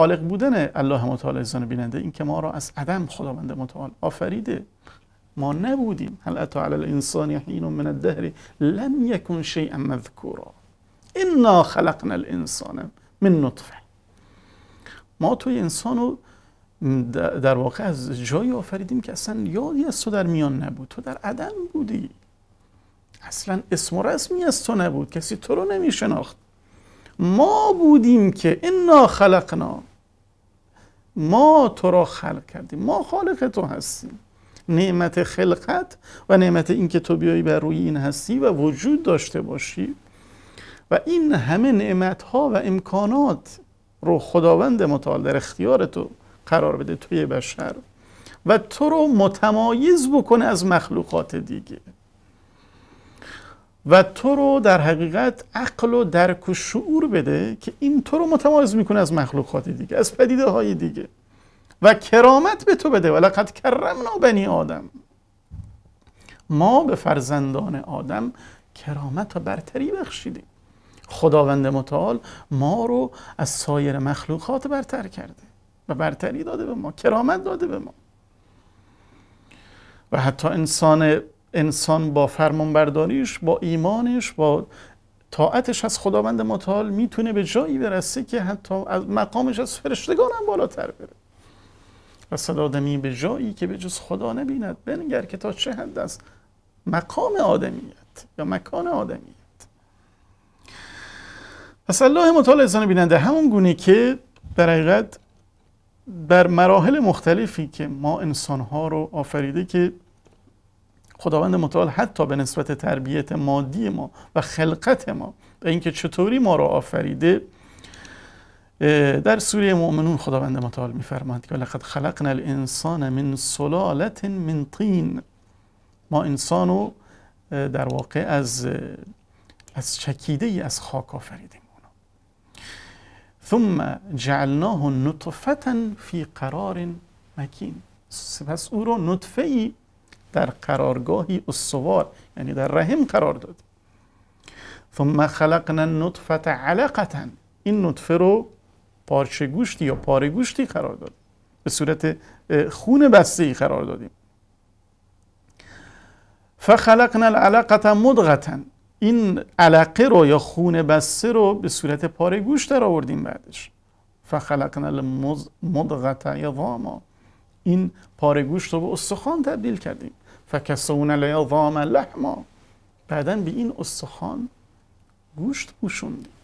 خالق بودن الله متعال عزیزان بیننده این که ما را از عدم خداوند متعال آفریده ما نبودیم هل اتا علی الانسان حین من الدهر لم یکن شیئا مذکورا انا خلقنا الانسان من نطفه ما توی انسان رو در واقع از جایی آفریدیم که اصلا یادی از تو در میان نبود تو در عدم بودی اصلا اسم و رسمی از تو نبود کسی تو رو نمیشناخت ما بودیم که انا خلقنا ما تو را خلق کردیم ما خالق تو هستیم نعمت خلقت و نعمت اینکه تو بیایی بر روی این هستی و وجود داشته باشی و این همه نعمت ها و امکانات رو خداوند متعال در اختیار تو قرار بده توی بشر و تو رو متمایز بکنه از مخلوقات دیگه و تو رو در حقیقت عقل و درک و شعور بده که این تو رو متمایز میکنه از مخلوقات دیگه از پدیده های دیگه و کرامت به تو بده لقد کرمنا بنی آدم ما به فرزندان آدم کرامت و برتری بخشیدیم خداوند متعال ما رو از سایر مخلوقات برتر کرده و برتری داده به ما کرامت داده به ما و حتی انسان انسان با فرمانبرداریش با ایمانش با طاعتش از خداوند متعال میتونه به جایی برسه که حتی از مقامش از فرشتگان هم بالاتر بره رسد آدمی به جایی که به جز خدا نبیند بنگر که تا چه حد است مقام آدمیت یا مکان آدمیت پس الله متعال ازان بیننده همون گونه که در حقیقت در مراحل مختلفی که ما انسانها رو آفریده که خداوند متعال حتی به نسبت تربیت مادی ما و خلقت ما و اینکه چطوری ما را آفریده در سوره مؤمنون خداوند متعال میفرماید که لقد خلقنا الانسان من سلالت من طین ما انسانو در واقع از از چکیده ای از خاک آفریدیم ثم جعلناه نطفه فی قرار مکین سپس او رو نطفه ای در قرارگاهی استوار یعنی در رحم قرار داد ثم خلقنا النطفه علقه این نطفه رو پارچه گوشتی یا پاره گوشتی قرار داد به صورت خون بسته ای قرار دادیم فخلقنا العلقه مدغه این علقه رو یا خون بسته رو به صورت پاره گوشت در آوردیم بعدش فخلقنا یا واما این پاره گوشت رو به استخوان تبدیل کردیم فکسون لیظام لحما بعدا به این استخوان گوشت پوشوندیم